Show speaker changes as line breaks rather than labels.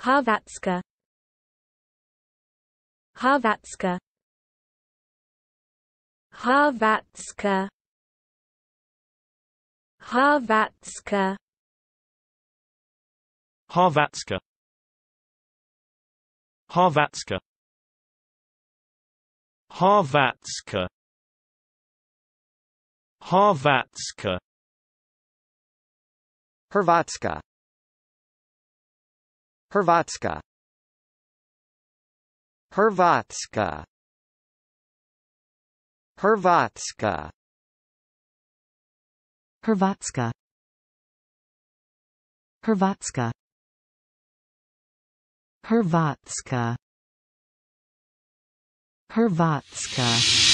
Harvatska Harvatska Harvatska Harvatska Harvatska Harvatska Harvatska Harvatska Harvatska Hrvatska Hrvatska Hrvatska Hrvatska
Hrvatska Hrvatska Hrvatska